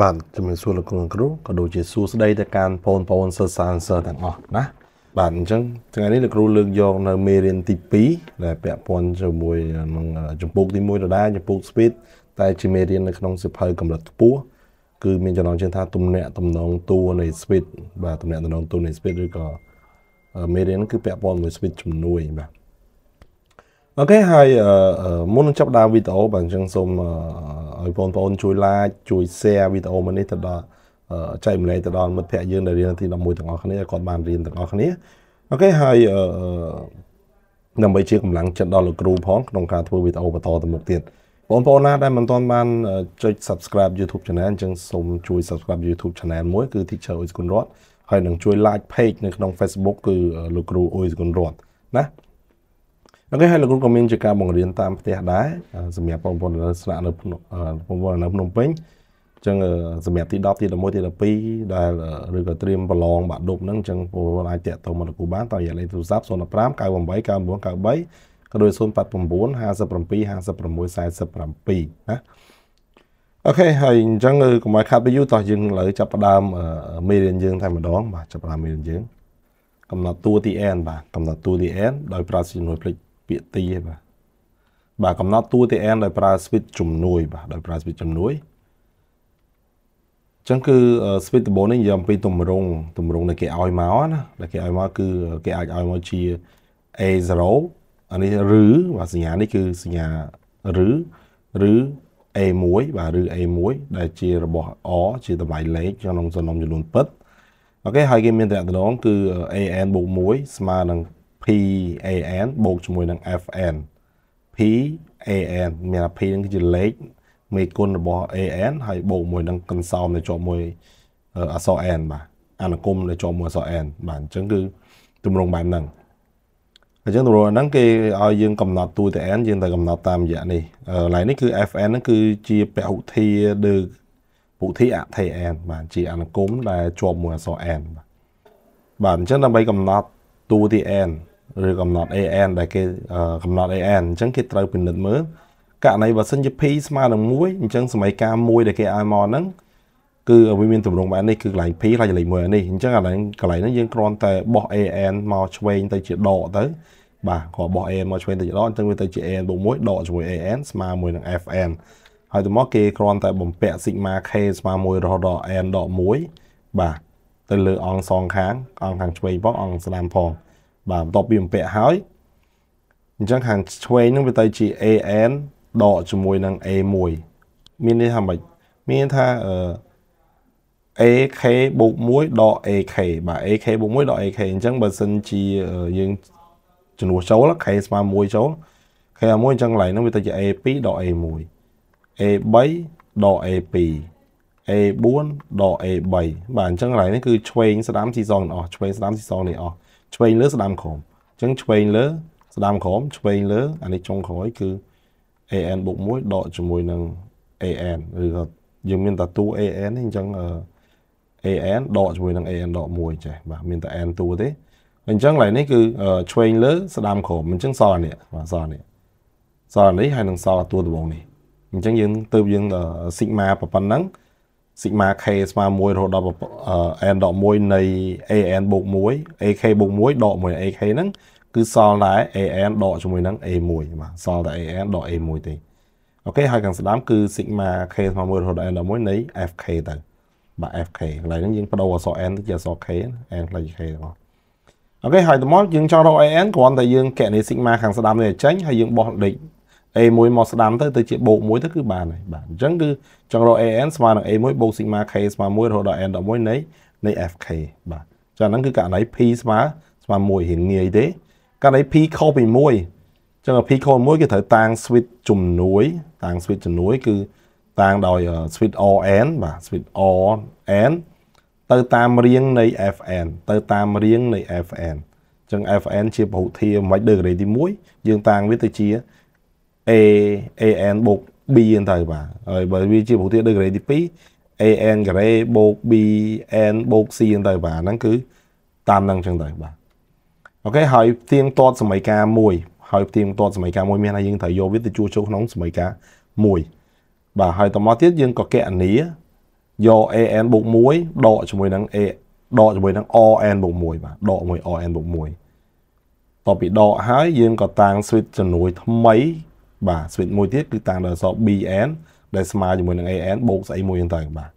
បាទជំរាបសួរលោកគ្រូគ្រូក៏ដូចជាសួស្តីទៅកាន់បងប្អូនសិស្សសាស្ត្រសិស្សទាំងអស់ណាបាទអញ្ចឹងថ្ងៃនេះលោកគ្រូលើកយកនៅមេរៀនទី2ដែលពាក់ព័ន្ធជាមួយនឹងចម្ពោះទី1ដដែលចម្ពោះ speed តែជាមេរៀននៅក្នុង សិភៅកម្រិតខ្ពស់គឺមានចំណងជើងថាទំនាក់ទំនងតួនៃ speed បាទទំនាក់ទំនងតួនៃ speed ឬក៏មេរៀនគឺពាក់ព័ន្ធមួយ speed ជំនួយបាទអូខេហើយមុននឹងចាប់ដើមវីដេអូបាទអញ្ចឹងសូមឲ្យបងប្អូនជួយ like ជួយ share វីដេអូមួយនេះទៅដល់ចែករំលែកទៅដល់មិត្តភ័ក្តិយើងដែលរៀនទី11ទាំងអស់គ្នាឲ្យគាត់បានរៀនទាំងអស់គ្នាអូខេហើយដើម្បីជាកម្លាំងចិត្តដល់លោកគ្រូផងក្នុងការធ្វើវីដេអូបន្តទៅមុខទៀតបងប្អូនណាដែលមិនទាន់បានចុច subscribe YouTube channel អញ្ចឹងសូមជួយ subscribe YouTube channel មួយ គឺ Teacher អ៊ុយសុគន្ធរតហើយនឹងជួយ like page នៅក្នុង Facebook គឺលោកគ្រូអ៊ុយសុគន្ធរតណាអូខេហើយលោកគ្រូក៏មានជាការបង្រៀនតាមផ្ទះដែរសម្រាប់បងប្អូនដែលស្នាក់នៅបងប្អូននៅភ្នំពេញអញ្ចឹងសម្រាប់ទី10ទី11ទី12ដែលឬក៏ត្រៀមប្រឡងបាក់ឌុបហ្នឹងអញ្ចឹងបងប្អូនអាចតាក់ទងមកលោកគ្រូបានតាមរយៈលេខទូរស័ព្ទ015 98 9993ក៏ដូច089 57 56 47ណាអូខេហើយអញ្ចឹងកុំឲ្យខាត់ពីយូរតោះយើងឥឡូវចាប់ផ្ដើមមេរៀនយើងតែម្ដង បាទចាប់ផ្ដើមមេរៀនយើង កំណត់តួទី n បាទកំណត់តួទី n ដោយប្រើជំនួយភ្លេចពាក្យទីទេបាទបាទកំណត់តួ TN ដោយប្រើ switch ជំនួយបាទដោយប្រើ switch ជំនួយអញ្ចឹងគឺ switch ដំបូងនេះនិយាយអំពីតម្រងតម្រងដែលគេឲ្យមកណាដែលគេឲ្យមកគឺគេអាចឲ្យមកជា A0 អានេះឬបាទសញ្ញានេះគឺសញ្ញាឬឬ A1 បាទឬ A1 ដែលជារបស់ O ជាតម្លៃលេខក្នុងសំណុំចំនួនពិតអូខេហើយគេមានតំណងគឺ AN+1 ស្មើនឹង PAN បូកជាមួយនឹង FN PAN មានថា P នឹងគឺជាលេខមេគុណរបស់ AN ហើយបូកមួយនឹងកន្សោមដែលជាប់មួយអក្សរ N បាទអនុគមដែលជាប់មួយអក្សរ N បាទអញ្ចឹងគឺទម្រង់បែបហ្នឹងអញ្ចឹងទម្រង់ហ្នឹងគេឲ្យយើងកំណត់ទូទៅ N យើងត្រូវកំណត់តាមរយៈនេះឡៃនេះគឺ FN ហ្នឹងគឺជាពហុធាឬពុទ្ធីអថេ N បាទជាអនុគមដែលជាប់មួយអក្សរ N បាទបាទអញ្ចឹងដើម្បីកំណត់ទូទី N ឬកំណត់ AN ដែលគេកំណត់ AN អញ្ចឹងគេត្រូវពិនិត្យមើលករណីបើសិនជា P ស្មើនឹង1អញ្ចឹងសម័យកាល1ដែលគេឲ្យមកហ្នឹងគឺវាមានទម្រង់បែបនេះគឺកន្លែង P ហើយលេខ1នេះអញ្ចឹងអាហ្នឹងកន្លែងហ្នឹងយើងគ្រាន់តែបោះ AN មកឆ្វេងទៅជាដកទៅ បាទគ្រាន់បោះ AN មកឆ្វេងទៅជាដកអញ្ចឹងវាទៅជា AN បូក1ដកជាមួយ AN ស្មើមួយនឹង FN ហើយទៅមកគេគ្រាន់តែបំពាក់ sigma k ស្មើមួយរហូតដល់ n ដក1បាទទៅលើអង្គសងខាង អង្គខាងឆ្វេងផងអង្គស្ដាំផងបាទបន្ទាប់ពីបំពាក់ហើយអញ្ចឹងខាងឆ្វេងនឹងវាទៅជា AN ដកជាមួយនឹង A1 មានន័យថាម៉េចមានថាអឺ AK បូក1ដក AK បាទ AK បូក1ដក AK អញ្ចឹងបើសិនជាយើងជំនួសចូល K ស្មើ1ចូល K 1អញ្ចឹងកន្លែងហ្នឹងវាទៅជា A2 ដក A1 A3 ដក A2 A4 ដក A3 បាទអញ្ចឹងកន្លែងនេះគឺឆ្វេងស្ដាំស៊ីសងទាំងអស់ឆ្វេងស្ដាំស៊ីសងនេះអស់ឆ្វេងលើស្ដាំក្រោមអញ្ចឹងឆ្វេងលើស្ដាំក្រោមឆ្វេងលើអានេះចុងក្រោយគឺ AN បូក1ដកជាមួយនឹង AN ឬក៏យើងមានតែតួ AN ទេអញ្ចឹង AN ដកជាមួយនឹង AN ដក1ចេះបាទមានតែ AN តួទេអញ្ចឹងឡើយនេះគឺឆ្វេងលើ ស្ដាំក្រោមអញ្ចឹងសល់នេះបាទសល់នេះសល់នេះហើយនឹងសល់តួដំបងនេះអញ្ចឹងយើងទៅយើង sigma ប៉ុណ្ណឹង sigma k ស្មើ1រហូតដល់ n ដក1នៃ an បូក1 ak បូក1ដក1 ak ហ្នឹងគឺសល់តែ an ដកជាមួយនឹង a1 បាទសល់តែ an ដក a1 ទេអូខេហើយខាងស្ដាំគឺ sigma k ស្មើ1រហូតដល់ n ដល់1នៃ fk ទៅបាទ fk កន្លែងហ្នឹងយើងបដូរអក្សរ n ទៅជាអក្សរ k n ផ្លេច k ទាំងអស់អូខេហើយតមកយើងចង់រក an គ្រាន់តែយើងកណនី sigma ខាងស្ដាំនេះចេញហើយយើងបោះលេខ A1 មកស្ដាំទៅទៅជាបូក1ទៅគឺបានហើយបាទអញ្ចឹងគឺចង់រក AN ស្មើនឹង A1 បូក sigma k ស្មើ1រហូតដល់ n11 នៃនៃ fk បាទចឹងហ្នឹងគឺករណី p ស្មើស្មើ1រៀងងាយទេករណី p ខុសពី1អញ្ចឹង p ខុសពី1គឺត្រូវតាង switch ជំនួយ តាង switch ជំនួយគឺតាងដោយ switch or n បាទ switch or n ទៅតាមរៀងនៃ fn ទៅតាមរៀងនៃ fn អញ្ចឹង fn ជាពហុធាមិនដូចករណីទី1យើងតាងវាទៅជា A AN បូក B ហ្នឹងទៅបាទហើយបើវាជាប្រភេទដូច grade ទី2 AN grade បូក B N បូក C ហ្នឹងទៅបាទហ្នឹងគឺតាមហ្នឹងចឹងទៅបាទអូខេហើយផ្ទៀងទាត់សម័យកាល1ហើយផ្ទៀងទាត់សម័យកាល1មានហើយយើងត្រូវយកវាទៅជួសជុលក្នុងសម័យកាល1បាទហើយតមកទៀតយើងក៏កណនីយក AN បូក1ដកជាមួយនឹង A ដកជាមួយនឹង ON បូក1បាទដកមួយ ON បូក1តបពីដកហើយយើងក៏តាំង switch ជំនួយថ្មីបាទ switch មួយទៀតគឺតាំងដល់អក្សរ BN ដែលស្មើជាមួយនឹង AN បូកស្អីមួយហ្នឹងទៅបាទ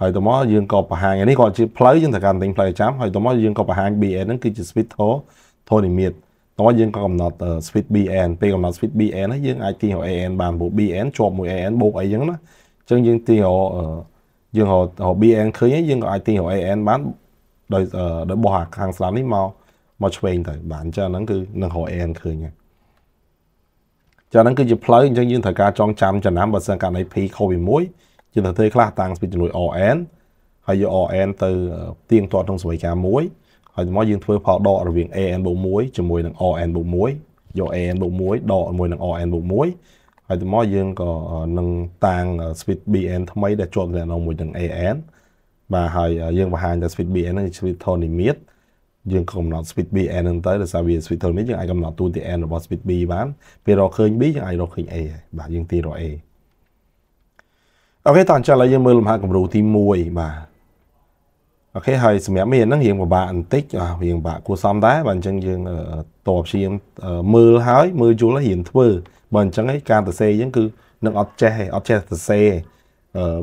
ហើយតោះមកយើងក៏បង្ហាញនេះក៏ជាផ្លូវយើងត្រូវការតែផ្លូវចាំហើយតោះមកយើងក៏បង្ហាញ BN ហ្នឹងគឺជា switch ធោធនិមិត្តតោះយើងក៏កំណត់ switch BN ពេលកំណត់ switch BN ហ្នឹងយើងអាចទាញរក AN បានព្រោះ BN ជាប់មួយ AN បូកអីចឹងណាអញ្ចឹងយើងទាញរកយើងរក BN ឃើញយើងក៏អាចទាញរក AN បានដោយដោយបោះខាងស្ដាំនេះមកមកឆ្វេងទៅបាទអញ្ចឹងហ្នឹងគឺនឹងរក AN ឃើញហ្នឹងចឹងហ្នឹងគឺជាផ្លូវអញ្ចឹងយើងត្រូវការចងចាំចំណាំបើសិនករណី P ខុសពី1យើងត្រូវធ្វើខ្លះតាំងពីចំនួន RN ហើយយក RN ទៅទៀងទាត់ក្នុងសវ័យការ1ហើយមកយើងធ្វើផលដករវាង AN បូក1ជាមួយនឹង RN បូក1យក AN បូក1ដកជាមួយនឹង RN បូក1ហើយមកយើងក៏នឹងតាំង switch BN ថ្មីដែលជាប់ទំនាក់ទំនងមួយនឹង AN បាទហើយយើងបង្ហាញថា switch BN នឹង switch ធននិមិត្តយើងកំណត់ speed B n ហ្នឹងទៅដោយសារវា speed ធំនេះយើងអាចកំណត់ទូទី n របស់ speed B បានពេលរកឃើញ B យើងអាចរកឃើញ A ហើយបាទយើងទីរក A អូខេតោះអញ្ចឹងឥឡូវយើងមើលលំហាគំរូទី1បាទអូខេហើយសម្រាប់មានហ្នឹងយើងពិបាកបន្តិចរៀងពិបាកគួរសមដែរបាទអញ្ចឹងយើងតបព្យាយាមមើលហើយមើលយល់ហើយរៀនធ្វើបើអញ្ចឹងឯងការសរសេរយើងគឺនឹងអត់ចេះឯងអត់ចេះសរសេរឯង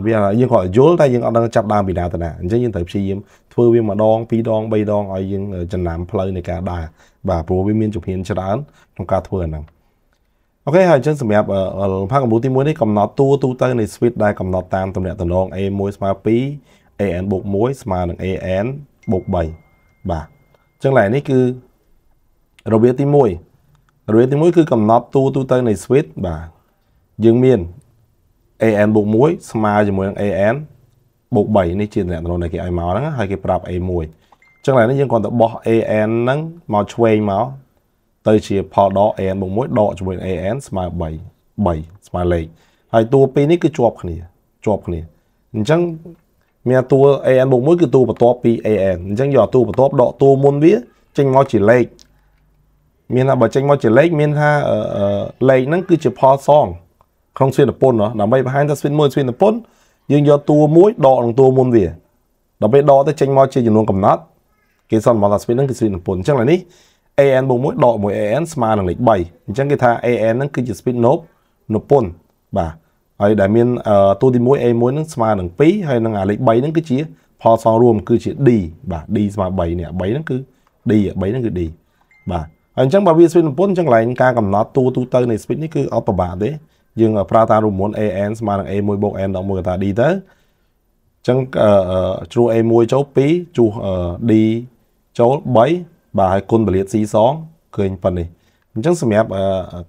វាយើងគាត់យល់តែយើងអត់ដឹងចាប់ដើមពីណាទៅណាអញ្ចឹងយើងត្រូវព្យាយាមធ្វើវាម្ដង ពីរដងបីដងឲ្យយើងចំណាំផ្លូវនៃការដើរបាទព្រោះវាមានជំហានច្រើនក្នុងការធ្វើអាហ្នឹងអូខេហើយអញ្ចឹងសម្រាប់ផាកកម្ពុជាទី1នេះកំណត់តួទូទៅនៃ switch ដែលកំណត់តាមតំណាក់តំណង A1 ស្មើ2 AN បូក1ស្មើនឹង AN បូក3បាទអញ្ចឹងឡែនេះគឺរបៀបទី1របៀបទី1គឺកំណត់តួទូទៅនៃ switch បាទយើងមាន AN បូក1ស្មើជាមួយនឹង AN បូក3នេះជាតំណែងដែលគេឲ្យមកហ្នឹងហើយគេប្រាប់ A1 អញ្ចឹងឡើយនេះយើងគ្រាន់តែបោះ AN ហ្នឹងមកឆ្វេងមកទៅជាផលដក AN បូក1ដកជាមួយ AN ស្មើ3 3ស្មើលេខហើយតួពីរនេះគឺជាប់គ្នាជាប់គ្នាអញ្ចឹងមានតួ AN បូក1គឺតួបន្ទាប់ពី AN អញ្ចឹងយកតួបន្ទាប់ដកតួមុនវាចេញមកជាលេខមានថាបើចេញមកជាលេខមានថាលេខហ្នឹងគឺជាផលសងក្នុងស្វៀនតពុនដើម្បីបង្ហាញថាស្វៀនមួយស្វៀនតពុនយើងយកតួមួយដកនឹងតួមុនវាដល់ពេលដកទៅចេញមកជាចំនួនកំណត់គេសន្មតថាស្វៀនហ្នឹងគឺស្វៀនតពុនអញ្ចឹងឡើយនេះ an បូក1ដក1 an ស្មើនឹងលេខ3អញ្ចឹងគេថា an ហ្នឹងគឺជា speed note នពុនបាទហើយដែលមានតួទី1 a1 ហ្នឹងស្មើនឹង2ហើយនឹងអាលេខ3ហ្នឹងគឺជាផលសងរួមគឺជា d បាទ d ស្មើ3នេះ3ហ្នឹងគឺ d 3ហ្នឹងគឺ d បាទហើយអញ្ចឹងបើវាស្វេតនពុនអញ្ចឹងឡើងការកំណត់តួទូទៅនៃ speed នេះគឺអត់ប្រហែលទេយើងប្រើតាមរូបមន្ត AN ស្មើនឹង A1 + N ដល់មួយកតា D ទៅអញ្ចឹងជ្រុះ A1 ចូល2ជ្រុះ D ចូល3បាទហើយគុណពលាត C សងឃើញប៉ុណ្នេះអញ្ចឹងសម្រាប់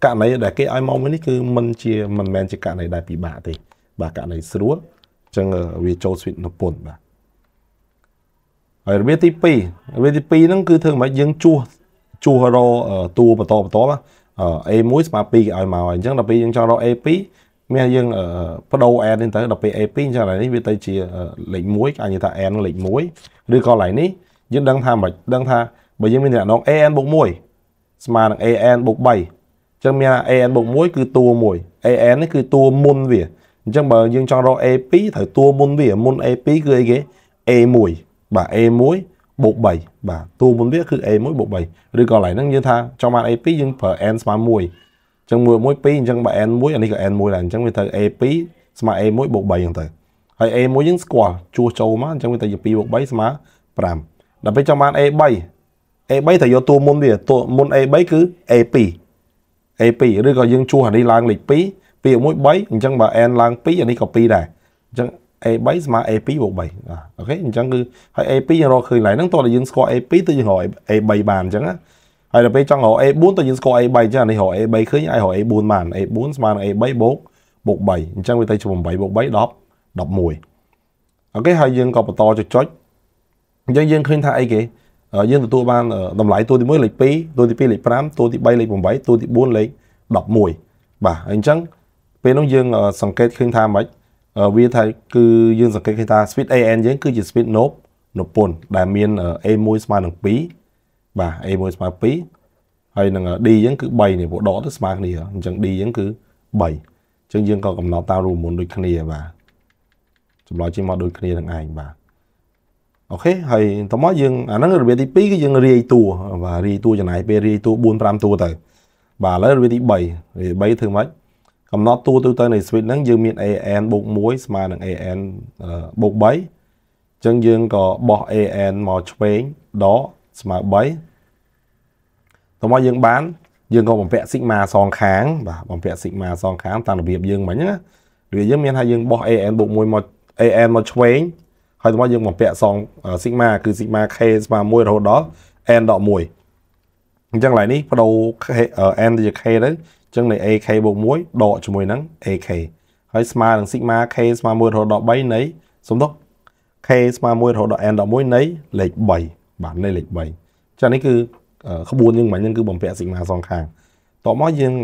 ករណីដែលគេឲ្យមកមួយនេះគឺมันជាមិនមែនជាករណីដែលពិបាកទេ បាទករណីស្រួលអញ្ចឹងវាចូល switch នៅពុនបាទហើយរបៀបទី2របៀបទី2ហ្នឹង គឺធ្វើម៉េចយើងជួសជួសរតួបន្តបន្តបាទ A1 ស្មើ2គេឲ្យមកអញ្ចឹងដល់ពេលយើងចង់រក A2 មានយើងបដូរ n នេះទៅដល់ពេល A2 អញ្ចឹងឡើយនេះវាទៅជាលេខ1គេនិយាយថា n នឹងលេខ1ឬក៏ឡើយនេះយើងដឹងថាមិនដឹងថាបើយើងមានតំណង an បូក1ស្មើនឹង an បូក3អញ្ចឹងមាន an បូក1គឺតួ1 an នេះគឺតួមុនវាអញ្ចឹងបើយើងចង់រក A2 ត្រូវតួមុនវាមុន A2 គឺអីគេ A1 បាទ A1 បូក3បាទតួមុនវាគឺ a1 បូក3ឬក៏កន្លែងហ្នឹងយើងថាចង់បាន a2 យើងប្រើ n ស្មើ1អញ្ចឹង1 1 2អញ្ចឹងបើ n 1អានេះក៏ n 1ដែរអញ្ចឹងវាត្រូវ a2 ស្មើ a1 បូក3អញ្ចឹងទៅហើយ a1 យើងស្គាល់ជួសចូលមកអញ្ចឹងវាទៅជា2បូក3ស្មើ5ដល់ពេលចង់បាន a3 a3 ត្រូវយកតួមុនវាតួមុន a3 គឺ a2 a2 ឬក៏យើងជួសអានេះឡើងលេខ2 2 1 3អញ្ចឹងបើ n ឡើង2អានេះក៏2ដែរអញ្ចឹង A3 ស្មើ A2 បូក3បាទអូខេអញ្ចឹងគឺហើយ A2 យើងរកឃើញឡើយហ្នឹងតោះតែយើងស្គាល់ A2 ទៅយើងរក A3 បានអញ្ចឹងណាហើយដល់ពេលចង់រក A4 តោះយើងស្គាល់ A3 អញ្ចឹងអានេះរក A3 ឃើញហើយរក A4 បាន A4 ស្មើនឹង A3 បូកបូក3អញ្ចឹងវាទៅជា8បូក3 10 11អូខេហើយយើងក៏បន្តចុចចុចអញ្ចឹងយើងឃើញថាអីគេយើងទទួលបានតម្លៃតួទី1លេខ2តួទី2លេខ5តួទី3លេខ8តួទី4លេខ11បាទអញ្ចឹង ពេលនោះយើង សង្កេតឃើញថាម៉េចវាថាគឺយើងសង្កេតឃើញថា speed AN យើងគឺជា speed knob នពន្ធដែលមាន A1 ស្មើនឹង2បាទ A1 ស្មើ2ហើយនឹង D យើងគឺ3នេះពួកដកទៅស្មើគ្នាអញ្ចឹង D យើងគឺ3អញ្ចឹងយើងក៏កំណត់តាមរូបមន្តដូច គ្នាបាទចម្លើយជាងមកដូចគ្នានឹងឯងបាទអូខេហើយតោះមកយើងអាហ្នឹងរបៀបទី2គឺយើងរាយតួបាទរាយតួចំណាយពេលរាយតួ4 5តួទៅបាទឥឡូវរបៀបទី3របៀប3ធ្វើម៉េចកំណត់តួទូទៅនៃ switch ហ្នឹងយើងមាន AN បូក1ស្មើនឹង AN បូក3អញ្ចឹងយើងក៏បោះ AN មកឆ្វេងដកស្មើ3តោះមកយើងបាន យើងក៏បំពាក់ sigma សងខាងបាទបំពាក់ sigma សងខាងតាមរបៀបយើងមិញណារបៀបយើងមានថាយើងបោះ AN បូក1មក AN មកឆ្វេងហើយតោះមកយើងបំពាក់សង sigma គឺ sigma k ស្មើ1រហូតដល់ n.1 អញ្ចឹងឡើយនេះបដូរ n ទៅជា k ទៅចឹងនៃ AK បូក1ដកជាមួយនឹង AK ហើយស្មើនឹង sigma k ស្មើ1រហូតដល់3នៃសំដុក k ស្មើ1រហូតដល់ n 11នៃលេខ3បាទនៃលេខ3ចឹងនេះគឺក្បួនយើងមិញហ្នឹងគឺបំពាក់ sigma សងខាងតោះមកយើង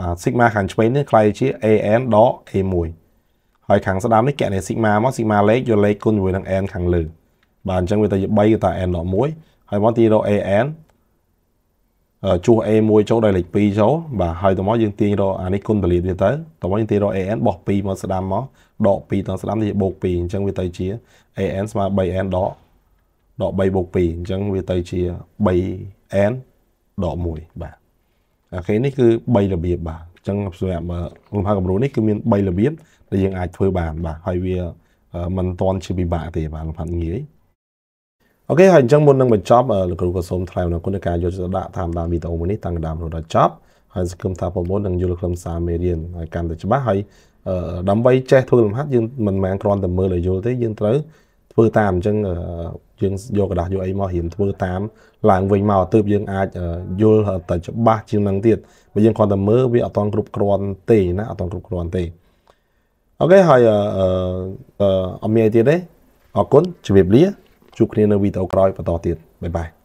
អា sigma ខាងឆ្វេងនេះខ្ល้ายជា an ដក a1 ហើយខាងស្ដាំនេះកណនី sigma មក sigma លេខយកលេខគុណជាមួយនឹង n ខាងលើបាទអញ្ចឹងវាទៅជា3គឺតា n 11ហើយមកទីរក an ជួស A1 ចូលដល់លេខ2ចូលបាទហើយតោះមកយើងទាញរកអានេះគុណពលាតវាទៅតោះមកយើងទាញរក AN បោះ2មកស្ដាំមកដក2ទាំងស្ដាំទៅបូក2អញ្ចឹងវាទៅជា AN ស្មើ 3N ដកដក3បូក2អញ្ចឹងវាទៅជា 3N ដក1បាទអូខេនេះគឺ3របៀបបាទអញ្ចឹងសម្រាប់ក្រុមហៅគំរូនេះគឺមាន3របៀបដែលយើងអាចធ្វើបានបាទហើយវាមិនតន់ជាពិបាកទេបាទលំហាត់ងាយអូខេហើយអញ្ចឹងមុននឹងបញ្ចប់លោកគ្រូក៏សូមថ្លែងអំណរគុណដល់ការយកចិត្តដាក់តាមដានវីដេអូមួយនេះតាំងពីដើមរហូតដល់ចប់ហើយសង្ឃឹមថាបងប្អូននឹងយល់ខ្លឹមសារមេរៀនឲ្យកាន់តែច្បាស់ហើយដើម្បីចេះធ្វើលំហាត់យើងមិនមែនគ្រាន់តែមើលឲ្យយល់ទេយើងត្រូវធ្វើតាមអញ្ចឹងយើងយកกระดาษយកអីមករៀនធ្វើតាម ឡើងវិញមកទើបយើងអាចយល់ទៅច្បាស់ជាងនឹងទៀតបើយើងគ្រាន់តែមើលវាអត់តគ្រប់គ្រាន់ទេណាអត់តគ្រប់គ្រាន់ទេអូខេហើយអឺអមមានទៀតទេអរគុណជម្រាបលាជួបគ្នានៅវីដេអូក្រោយបន្តទៀតបាយបាយ